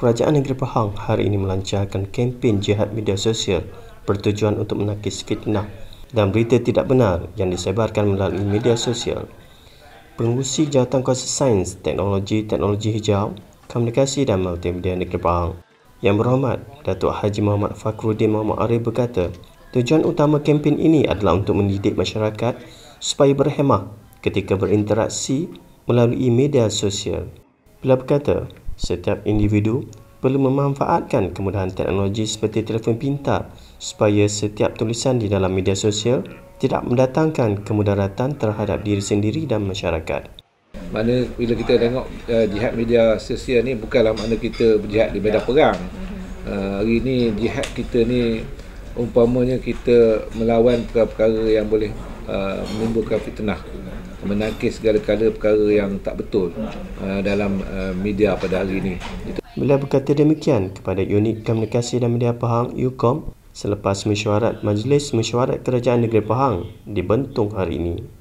Kerajaan Negeri Pahang hari ini melancarkan kempen jihad media sosial bertujuan untuk menakis fitnah dan berita tidak benar yang disebarkan melalui media sosial. Pengurusi Jawatan Kuasa Sains, Teknologi, Teknologi Hijau, Komunikasi dan Multimedia Negeri Pahang yang berhormat, Datuk Haji Muhammad Fakhruddin Muhammad Arif berkata, tujuan utama kempen ini adalah untuk mendidik masyarakat supaya berhemah ketika berinteraksi melalui media sosial. Beliau berkata, Setiap individu perlu memanfaatkan kemudahan teknologi seperti telefon pintar supaya setiap tulisan di dalam media sosial tidak mendatangkan kemudaratan terhadap diri sendiri dan masyarakat. Mana bila kita tengok uh, jihad media sosial ni bukanlah makna kita berjihad di medan ya. perang. Uh, hari ini jihad kita ni umpamanya kita melawan perkara-perkara yang boleh uh, menimbulkan fitnah menangkis segala-gala perkara yang tak betul uh, dalam uh, media pada hari ini. Itu. Beliau berkata demikian kepada Unit Komunikasi dan Media Pahang, UKOM, selepas mesyuarat Majlis Mesyuarat Kerajaan Negeri Pahang dibentuk hari ini.